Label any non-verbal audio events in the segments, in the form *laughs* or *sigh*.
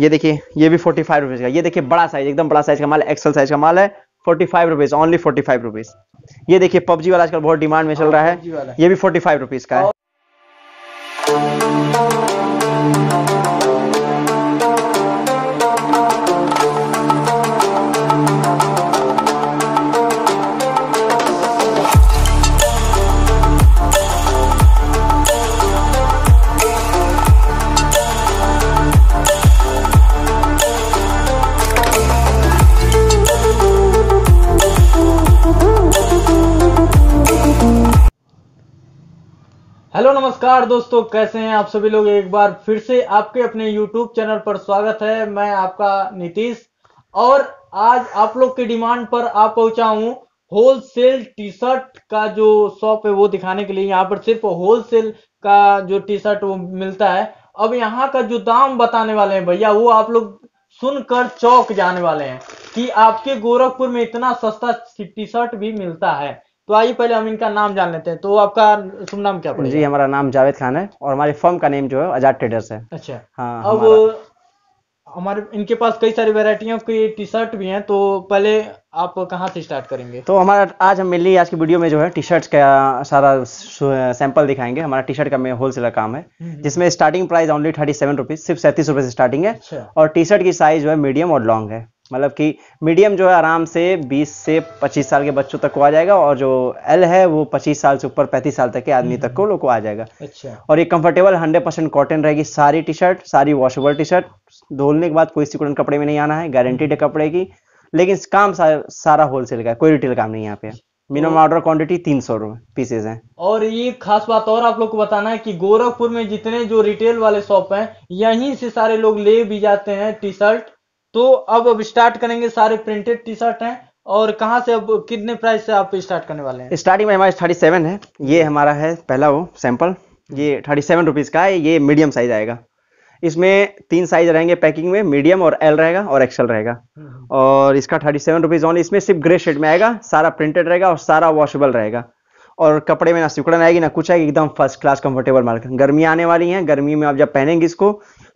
ये देखिए ये भी फोर्टी फाइव रुपीज का ये देखिए बड़ा साइज एकदम बड़ा साइज का माल एक्सल साइज का माल है forty five rupees only forty five rupees ये देखिए पबजी वाला आजकल बहुत डिमांड में चल रहा है हाँ, ये भी फोर्टी फाइव रुपीज का है नमस्कार दोस्तों कैसे हैं आप सभी लोग एक बार फिर से आपके अपने YouTube चैनल पर स्वागत है मैं आपका नीतीश और आज आप लोग की डिमांड पर आप पहुंचा हूं होलसेल टी शर्ट का जो शॉप है वो दिखाने के लिए यहाँ पर सिर्फ होलसेल का जो टी शर्ट वो मिलता है अब यहाँ का जो दाम बताने वाले हैं भैया वो आप लोग सुनकर चौक जाने वाले हैं कि आपके गोरखपुर में इतना सस्ता टी शर्ट भी मिलता है तो आइए पहले हम इनका नाम जान लेते हैं तो आपका शुभ नाम क्या जी हमारा नाम जावेद खान है और हमारे फर्म का नेम जो है आजाद ट्रेडर्स है अच्छा हाँ अब हमारे इनके पास कई सारी वेराइटियों की टी शर्ट भी हैं तो पहले आप कहाँ से स्टार्ट करेंगे तो हमारा आज हम मिली आज की वीडियो में जो है टी शर्ट का सारा सैंपल दिखाएंगे हमारा टी शर्ट का होल होलसेलर काम है हम्म, हम्म। जिसमें starting price only thirty seven rupees सिर्फ सैंतीस रुपए से स्टार्टिंग है अच्छा। और टी शर्ट की साइज जो है मीडियम और लॉन्ग है मतलब कि मीडियम जो है आराम से 20 से 25 साल के बच्चों तक को आ जाएगा और जो एल है वो 25 साल से ऊपर 35 साल तक के आदमी तक को हम्म। लोग को आ जाएगा अच्छा और ये कंफर्टेबल 100 परसेंट कॉटन रहेगी सारी टी शर्ट सारी वॉशेबल टी शर्ट धोलने के बाद कोई सिकुड़न कपड़े में नहीं आना है गारंटीड है कपड़े की लेकिन काम सा, सारा होलसेल का है कोई रिटेल काम नहीं यहाँ पे मिनिमम ऑर्डर क्वांटिटी तीन सौ रुपए पीसेज है और ये खास बात और आप लोग को बताना है कि गोरखपुर में जितने जो रिटेल वाले शॉप हैं यहीं से सारे लोग ले भी जाते हैं टी शर्ट तो अब अब स्टार्ट करेंगे सारे प्रिंटेड टी शर्ट हैं और कहाँ से अब कितने प्राइस से आप स्टार्ट करने वाले हैं स्टार्टिंग में हमारे थर्टी सेवन है ये हमारा है पहला वो सैंपल ये थर्टी सेवन रुपीज़ का है ये मीडियम साइज आएगा इसमें तीन साइज रहेंगे पैकिंग में मीडियम और एल रहेगा और एक्सल रहेगा हम्म। और इसका थर्टी सेवन रुपीज़ ऑनली इसमें सिर्फ ग्रे शेड में आएगा सारा प्रिंटेड रहेगा और सारा वॉशेबल रहेगा और कपड़े में ना सिकुड़न आएगी ना कुछ आएगी एकदम फर्स्ट क्लास कंफर्टेबल मार्क गर्मी आने वाली है गर्मी में आप जब पहनेंगे इसको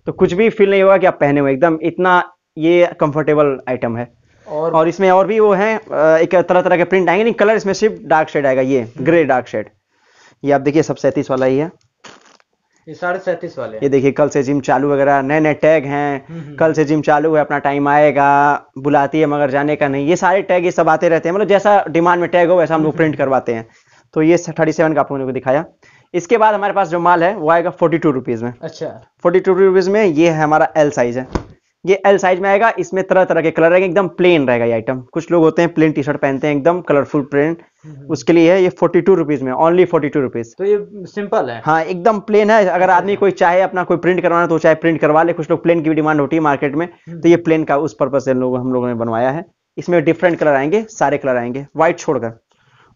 तो कुछ भी फील नहीं होगा कि आप पहने हुए एकदम इतना ये कंफर्टेबल आइटम है और और इसमें और भी वो है एक तरह तरह के प्रिंट आएंगे नहीं कलर इसमें सिर्फ डार्क शेड आएगा ये ग्रे डार्क शेड ये आप देखिए सब सैतीस वाला ही है ये साढ़े सैतीस वाले ये देखिए कल से जिम चालू वगैरह नए नए टैग हैं हम्म, हम्म, हम्म। कल से जिम चालू है अपना टाइम आएगा बुलाती है मगर जाने का नहीं ये सारे टैग ये सब आते रहते हैं मतलब जैसा डिमांड में टैग हो वैसा हम लोग प्रिंट करवाते हैं तो ये थर्टी सेवन का आपको दिखाया इसके बाद हमारे पास जो माल है वो आएगा फोर्टी टू रुपीज में अच्छा फोर्टी टू रुपीज में ये है हमारा एल साइज है ये एल साइज में आएगा इसमें तरह तरह के कलर रहेंगे एकदम प्लेन रहेगा ये आइटम कुछ लोग होते हैं प्लेन टी शर्ट पहनते हैं एकदम कलरफुल प्रिंट हम्म। उसके लिए है ये फोर्टी टू रुपीज में ओनली फोर्टी टू रुपीज तो ये सिंपल है हाँ एकदम प्लेन है अगर अच्छा, आदमी अच्छा। कोई चाहे अपना कोई प्रिंट करवाना तो चाहे प्रिंट करवा ले कुछ लोग प्लेन की भी डिमांड होती है मार्केट में हम्म। तो ये प्लेन का उस पर्पज से लोग हम लोगों ने बनवाया है इसमें डिफरेंट कलर आएंगे सारे कलर आएंगे व्हाइट छोड़कर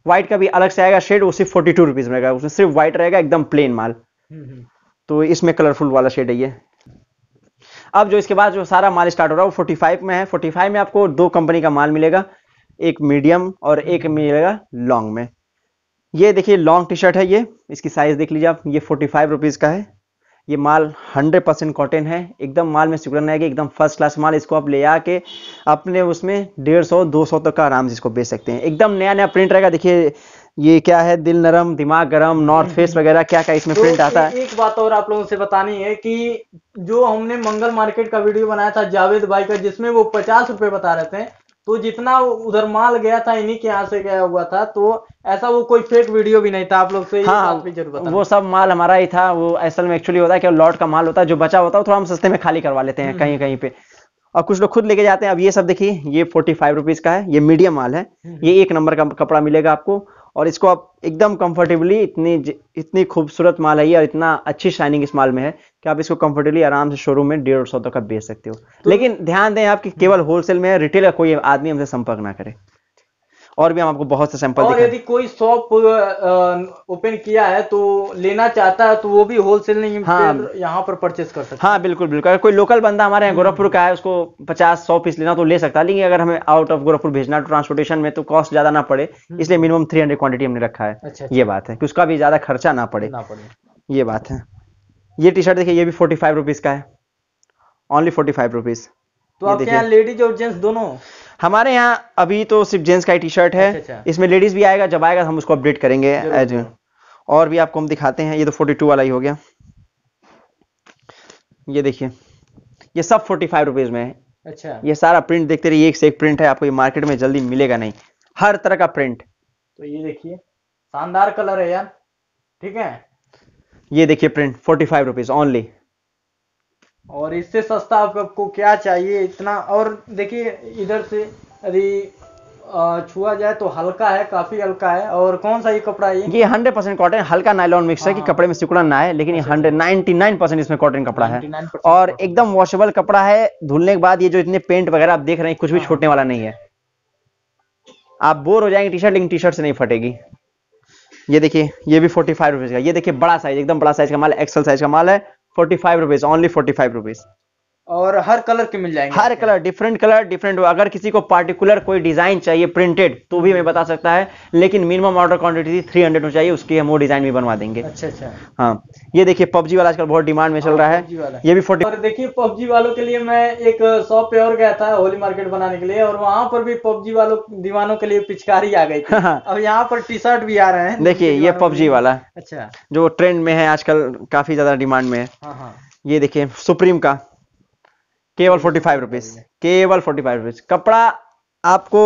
व्हाइट का भी अलग से आएगा शेड वो सिर्फ फोर्टी टू रुपीज में रहेगा उसमें सिर्फ व्हाइट रहेगा एकदम प्लेन माल हम्म, तो इसमें कलरफुल वाला शेड है ये अब जो इसके बाद जो सारा माल स्टार्ट हो रहा है वो फाइव में है फाइव में आपको दो कंपनी का माल मिलेगा एक मीडियम और एक हम्म। मिलेगा लॉन्ग में ये देखिए लॉन्ग टी शर्ट है ये इसकी साइज देख लीजिए आप ये फोर्टी फाइव रुपीज़ का है ये माल हंड्रेड परसेंट कॉटन है एकदम माल में सिकुड़न आएगी एकदम फर्स्ट क्लास माल इसको आप ले आके अपने उसमें डेढ़ सौ दो सौ तक का आराम से इसको बेच सकते हैं एकदम नया नया प्रिंट रहेगा देखिए ये क्या है दिल नरम दिमाग गरम नॉर्थ हम्म। फेस वगैरह क्या क्या इसमें प्रिंट तो आता है एक बात और आप लोगों से बतानी है कि जो हमने मंगल मार्केट का वीडियो बनाया था जावेद भाई का जिसमें वो पचास रुपए बता रहे थे तो जितना उधर माल गया था इन्हीं के यहाँ से गया हुआ था तो ऐसा वो कोई फेक वीडियो भी नहीं था आप लोग से हाँ, भी वो सब माल हमारा ही था वो असल में एक्चुअली होता है कि लॉट का माल होता है जो बचा होता है थोड़ा हम सस्ते में खाली करवा लेते हैं हम्म। कहीं कहीं पे और कुछ लोग खुद लेके जाते हैं अब ये सब देखिए ये फोर्टी फाइव रुपीज का है ये मीडियम माल है हम्म। ये एक नंबर का कपड़ा मिलेगा आपको और इसको आप एकदम कंफर्टेबली इतनी इतनी खूबसूरत माल है और इतना अच्छी शाइनिंग इस माल में है कि आप इसको कंफर्टेबली आराम से शोरूम में डेढ़ सौ तक का बेच सकते हो तो लेकिन ध्यान दें आपकी केवल होलसेल में रिटेलर कोई आदमी हमसे संपर्क ना करे और भी हम आपको बहुत से सैंपल और यदि कोई शॉप ओपन किया है तो लेना चाहता है तो वो भी होलसेल नहीं हाँ यहाँ पर परचेस कर सकता हाँ बिल्कुल बिल्कुल अगर कोई लोकल बंदा हमारे यहाँ गोरखपुर का है उसको पचास सौ पीस लेना तो ले सकता है लेकिन अगर हमें आउट ऑफ गोरखपुर भेजना ट्रांसपोर्टेशन तो में तो कॉस्ट ज्यादा ना पड़े हम्म। इसलिए मिनिमम थ्री हंड्रेड हमने रखा है अच्छा, अच्छा। ये बात है कि उसका भी ज्यादा खर्चा ना पड़े ना पड़े ये बात है ये टी शर्ट देखिए ये भी फोर्टी फाइव रुपीज का है ओनली फोर्टी फाइव रुपीज तो आपके यहाँ लेडीज और जेंट्स दोनों हमारे यहाँ अभी तो सिर्फ जेंट्स का ही टी शर्ट है अच्छा, अच्छा। इसमें लेडीज भी आएगा जब आएगा तो हम उसको अपडेट करेंगे एज और भी आपको हम दिखाते हैं ये तो 42 वाला ही हो गया ये देखिए ये सब फोर्टी फाइव रुपीज में है अच्छा ये सारा प्रिंट देखते रहिए एक से एक प्रिंट है आपको ये मार्केट में जल्दी मिलेगा नहीं हर तरह का प्रिंट तो ये देखिए शानदार कलर है यार ठीक है ये देखिए print forty five rupees only और इससे सस्ता आपको क्या चाहिए इतना और देखिए इधर से यदि छुआ जाए तो हल्का है काफी हल्का है और कौन सा ये कपड़ा है ये हंड्रेड परसेंट कॉटन हल्का नाइलॉन मिक्स है कि हाँ। कपड़े में सिकुड़न ना है लेकिन ये अच्छा, अच्छा। हंड्रेड नाइनटी नाइन परसेंट इसमें कॉटन कपड़ा है और एकदम वॉशेबल कपड़ा है धुलने के बाद ये जो इतने पेंट वगैरह आप देख रहे हैं कुछ भी हाँ। छोड़ने वाला नहीं है आप बोर हो जाएंगे टी शर्ट लेकिन टी शर्ट से नहीं फटेगी ये देखिए ये भी फोर्टी फाइव रुपीज का ये देखिए बड़ा साइज एकदम बड़ा साइज का माल एक्सल साइज का माल है 45 rupees only 45 rupees और हर कलर के मिल जाएंगे हर कलर डिफरेंट कलर डिफरेंट अगर किसी को पार्टिकुलर कोई डिजाइन चाहिए प्रिंटेड तो भी हमें बता सकता है लेकिन minimum order quantity three hundred हो चाहिए उसकी हम वो डिजाइन भी बनवा देंगे अच्छा अच्छा हाँ ये देखिए पबजी वाला आजकल बहुत डिमांड में चल रहा है ये भी फोटो देखिए पबजी वालों के लिए मैं एक शॉप पे और गया था होली मार्केट बनाने के लिए और वहाँ पर भी पबजी वालों दीवानों के लिए पिचकारी आ गई *laughs* हाँ। अब यहाँ पर टी शर्ट भी आ रहे हैं देखिए ये पबजी वाला अच्छा जो ट्रेंड में है आजकल काफी ज्यादा डिमांड में है हाँ, हाँ। ये देखिए सुप्रीम का केवल फोर्टी फाइव रुपीज केवल फोर्टी फाइव रुपीज कपड़ा आपको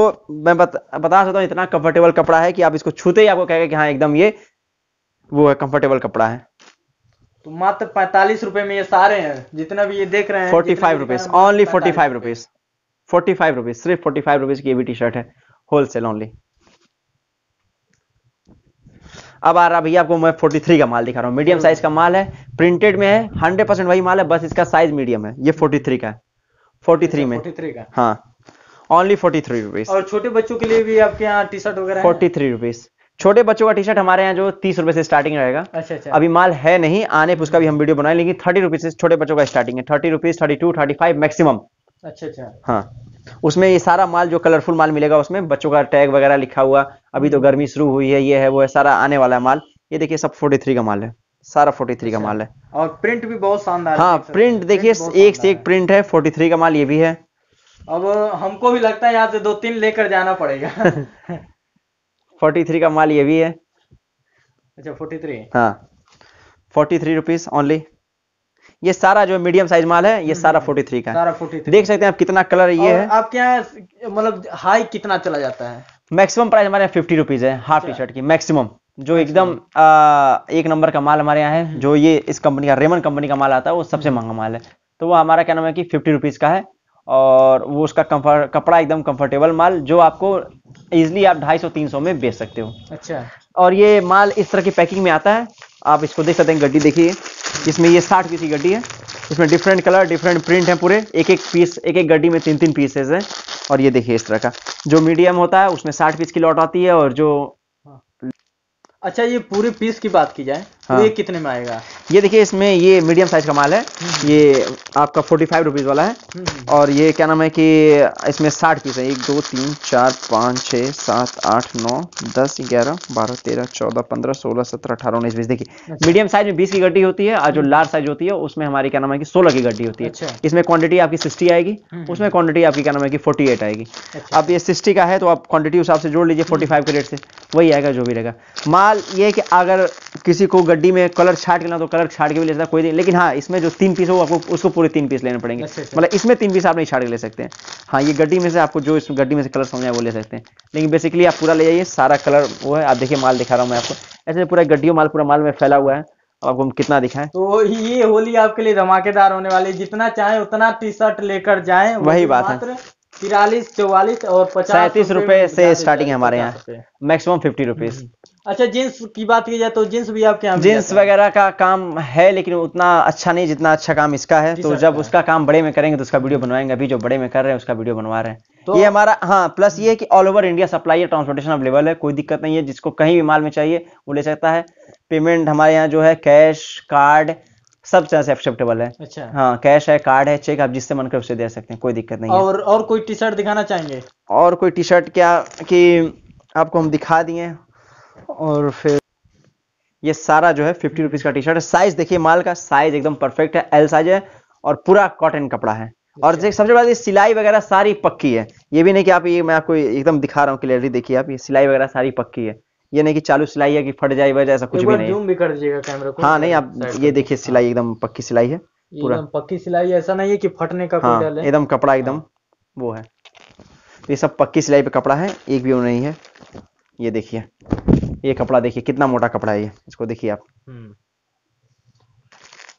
मैं बत, बता सकता हूँ इतना कंफर्टेबल कपड़ा है कि आप इसको छूते ही आपको कहेगा कि हाँ एकदम ये वो है कंफर्टेबल कपड़ा है तो मात्र पैंतालीस रुपए में ये सारे हैं जितना भी ये देख रहे हैं forty five rupees only forty five rupees forty five rupees सिर्फ फोर्टी फाइव रुपीज की ये भी टी शर्ट है होलसेल ओनली अब आ रहा भैया आपको मैं 43 का माल दिखा रहा हूँ मीडियम साइज का माल है प्रिंटेड में है 100 परसेंट वही माल है बस इसका साइज मीडियम है ये 43 का है 43 अच्छा, में थ्री का हाँ ओनली फोर्टी थ्री रुपीज और छोटे बच्चों के लिए भी आपके यहाँ टी शर्ट वगैरह फोर्टी थ्री रुपीज छोटे बच्चों का टी शर्ट हमारे यहाँ जो तीस रुपए से स्टार्टिंग रहेगा अच्छा अच्छा अभी माल है नहीं आने पर उसका भी हम वीडियो बनाए लेकिन थर्टी रुपीज से छोटे बच्चों का स्टार्टिंग है thirty rupees thirty two thirty five maximum अच्छा अच्छा हाँ उसमें ये सारा माल जो कलरफुल माल मिलेगा उसमें बच्चों का टैग वगैरह लिखा हुआ अभी तो हम्म। गर्मी शुरू हुई है ये है वो है सारा आने वाला माल ये देखिए सब फोर्टी थ्री का माल है सारा फोर्टी थ्री का अच्छा। माल है और प्रिंट भी बहुत शानदार हाँ प्रिंट देखिए एक से एक प्रिंट है फोर्टी थ्री का माल ये भी है अब हमको भी लगता है यहाँ से दो तीन लेकर जाना पड़ेगा फोर्टी *laughs* थ्री का माल ये भी है अच्छा फोर्टी थ्री हाँ फोर्टी थ्री रुपीज ओनली ये सारा जो मीडियम साइज माल है ये सारा 43 हम्म, का है सारा 43 देख सकते हैं आप कितना कलर ये है आपके यहाँ मतलब हाई कितना चला जाता है मैक्सिमम प्राइस हमारे यहाँ फिफ्टी रुपीज है हाफ टी शर्ट की मैक्सिमम जो एकदम एक नंबर का माल हमारे यहाँ है जो ये इस कंपनी का रेमन कंपनी का माल आता है वो सबसे हम्म। महंगा माल है तो वो हमारा क्या नाम है कि फिफ्टी रुपीज़ का है और वो उसका कपड़ा एकदम कंफर्टेबल माल जो आपको इजिली आप ढाई सौ तीन सौ में बेच सकते हो अच्छा और ये माल इस तरह की पैकिंग में आता है आप इसको देख सकते हैं गड्डी देखिए इसमें ये साठ पीस की गड्डी है इसमें डिफरेंट कलर डिफरेंट प्रिंट है पूरे एक एक पीस एक एक गड्डी में तीन तीन पीसेज हैं और ये देखिए इस तरह का जो मीडियम होता है उसमें साठ पीस की लॉट आती है और जो अच्छा ये पूरे पीस की बात की जाए तो हाँ। ये कितने में आएगा ये देखिए इसमें ये मीडियम साइज का माल है हम्म, हम्म। ये आपका फोर्टी फाइव रुपीज़ वाला है हम्म, और ये क्या नाम है कि इसमें साठ पीस है एक दो तीन चार पाँच छः सात आठ नौ दस ग्यारह बारह तेरह चौदह पंद्रह सोलह सत्रह अठारह उन्नीस बीस देखिए मीडियम अच्छा। साइज में बीस की गड्डी होती है और जो लार्ज साइज होती है उसमें हमारी क्या नाम है कि सोलह की गड्डी होती है अच्छा। इसमें क्वांटिटी आपकी सिक्सटी आएगी उसमें क्वांटिटी आपकी क्या नाम है कि फोर्टी एट आएगी अच्छा। अब ये सिक्सटी का है तो आप क्वांटिटी हिसाब से जोड़ लीजिए फोर्टी फाइव के रेट से वही आएगा जो भी रहेगा माल ये कि अगर किसी को गड्डी में कलर छाट के ना तो कलर छाट के भी ले सकता कोई लेकिन हाँ इसमें जो तीन पीस हो आपको उसको पूरे तीन पीस लेने पड़ेंगे अच्छा, अच्छा। मतलब इसमें तीन पीस आप नहीं छाट के ले सकते हैं हाँ ये गड्डी में से आपको जो इस गड्डी में से कलर समझ वो ले सकते हैं लेकिन बेसिकली आप पूरा ले जाइए सारा कलर वो है आप देखिए माल दिखा रहा हूँ मैं आपको ऐसे पूरा गड्डियों माल पूरा माल में फैला हुआ है आपको हम कितना दिखाएं तो ये होली आपके लिए धमाकेदार होने वाली जितना चाहे उतना टी शर्ट लेकर जाए वही बात है तिरालीस चौवालीस और पचास रुपए से स्टार्टिंग है हमारे यहाँ मैक्सिमम फिफ्टी रुपीज अच्छा जींस की बात की जाए तो जींस भी आपके यहाँ जींस वगैरह का काम है लेकिन उतना अच्छा नहीं जितना अच्छा काम इसका है तो जब उसका काम बड़े में करेंगे तो उसका वीडियो बनवाएंगे अभी जो बड़े में कर रहे हैं उसका वीडियो बनवा रहे हैं तो ये हमारा हाँ प्लस ये कि ऑल ओवर इंडिया सप्लाई या ट्रांसपोर्टेशन अवेलेबल है कोई दिक्कत नहीं है जिसको कहीं भी माल में चाहिए वो ले सकता है पेमेंट हमारे यहाँ जो है कैश कार्ड सब तरह से एक्सेप्टेबल है अच्छा हाँ कैश है कार्ड है चेक आप जिससे मन कर उसे दे सकते हैं कोई दिक्कत नहीं और है। और कोई टी शर्ट दिखाना चाहेंगे और कोई टी शर्ट क्या कि आपको हम दिखा दिए और फिर ये सारा जो है फिफ्टी रुपीज़ का टी शर्ट है साइज देखिए माल का साइज एकदम परफेक्ट है एल साइज है और पूरा कॉटन कपड़ा है और सबसे बड़ा सिलाई वगैरह सारी पक्की है ये भी नहीं कि आप ये मैं आपको एकदम दिखा रहा हूँ क्लियरली देखिए आप ये सिलाई वगैरह सारी पक्की है ये नहीं कि चालू सिलाई है कि फट जाए वजह ऐसा कुछ भी नहीं जूम भी कर दीजिएगा कैमरा को हाँ नहीं आप ये देखिए हाँ। सिलाई एकदम पक्की सिलाई है पूरा पक्की सिलाई ऐसा नहीं है कि फटने का हाँ, एकदम कपड़ा एकदम हाँ। वो है ये सब पक्की सिलाई पे कपड़ा है एक भी वो नहीं है ये देखिए ये कपड़ा देखिए कितना मोटा कपड़ा है ये इसको देखिए आप हम्म।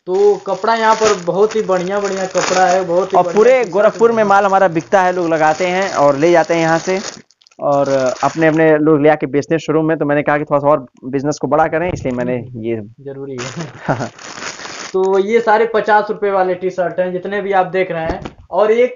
तो कपड़ा यहाँ पर बहुत ही बढ़िया बढ़िया कपड़ा है बहुत ही और पूरे गोरखपुर में माल हमारा बिकता है लोग लगाते हैं और ले जाते हैं यहाँ से और अपने अपने लोग ले आके बेचते हैं शुरू में तो मैंने कहा कि थोड़ा सा और बिजनेस को बड़ा करें इसलिए मैंने हम्म। ये जरूरी है *laughs* हाँ, हाँ। तो ये सारे पचास रुपए वाले टी शर्ट हैं जितने भी आप देख रहे हैं और एक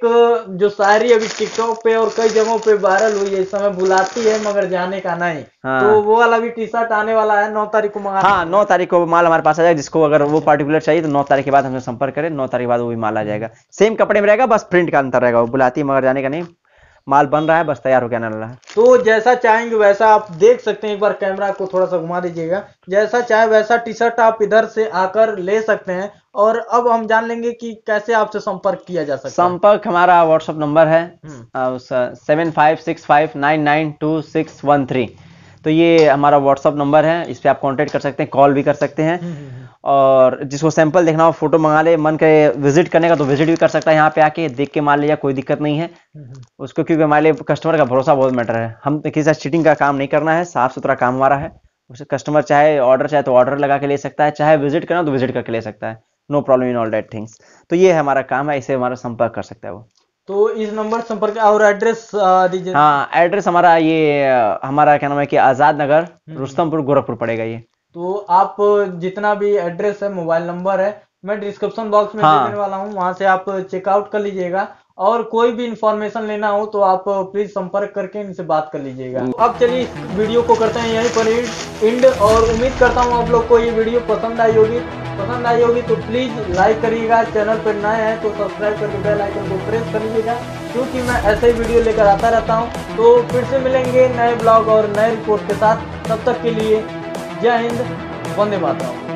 जो शायरी अभी टिकटॉक पे और कई जगहों पे वायरल हुई है इस समय बुलाती है मगर जाने का नहीं हाँ। तो वो वाला भी टी शर्ट आने वाला है नौ तारीख को मंगा हाँ नौ तारीख को माल हमारे पास आ जाएगा जिसको अगर वो पार्टिकुलर चाहिए तो नौ तारीख के बाद हमसे संपर्क करें नौ तारीख के बाद वो भी माल आ जाएगा सेम कपड़े में रहेगा बस प्रिंट का अंतर रहेगा वो बुलाती है मगर जाने का नहीं माल बन रहा है बस तैयार हो गया नल है तो जैसा चाहेंगे वैसा आप देख सकते हैं एक बार कैमरा को थोड़ा सा घुमा दीजिएगा जैसा चाहे वैसा टी शर्ट आप इधर से आकर ले सकते हैं और अब हम जान लेंगे कि कैसे आपसे संपर्क किया जा सकता है संपर्क हमारा व्हाट्सअप नंबर है seven five six five nine nine two six one three तो ये हमारा व्हाट्सअप नंबर है इस पर आप कॉन्टेक्ट कर सकते हैं कॉल भी कर सकते हैं हम्म, हम्म, हम्म। और जिसको सैंपल देखना हो फोटो मंगा ले मन करे विजिट करने का तो विजिट भी कर सकता है यहाँ पे आके देख के मान लिया कोई दिक्कत नहीं है उसको क्योंकि हमारे लिए कस्टमर का भरोसा बहुत मैटर है हम तो किसी साथ चीटिंग का काम नहीं करना है साफ सुथरा काम हमारा है उसे कस्टमर चाहे ऑर्डर चाहे तो ऑर्डर लगा के ले सकता है चाहे विजिट करना तो विजिट करके ले सकता है no problem in all that things तो ये हमारा काम है इसे हमारा संपर्क कर सकता है वो तो इस नंबर संपर्क और एड्रेस दीजिए हाँ एड्रेस हमारा ये हमारा क्या नाम है कि आजाद नगर हम्म। रुस्तमपुर गोरखपुर पड़ेगा ये तो आप जितना भी एड्रेस है मोबाइल नंबर है मैं डिस्क्रिप्शन बॉक्स में हाँ। देने वाला हूँ वहां से आप चेकआउट कर लीजिएगा और कोई भी इंफॉर्मेशन लेना हो तो आप प्लीज संपर्क करके इनसे बात कर लीजिएगा अब चलिए वीडियो को करते हैं यहीं पर इंड और उम्मीद करता हूँ आप लोग को ये वीडियो पसंद आई होगी पसंद आई होगी तो प्लीज़ लाइक करिएगा चैनल पर नए हैं तो सब्सक्राइब करके बेल आइकन को प्रेस कर लीजिएगा क्योंकि मैं ऐसे ही वीडियो लेकर आता रहता हूँ तो फिर से मिलेंगे नए ब्लॉग और नए रिपोर्ट के साथ तब तक के लिए जय हिंद वंदे मातरम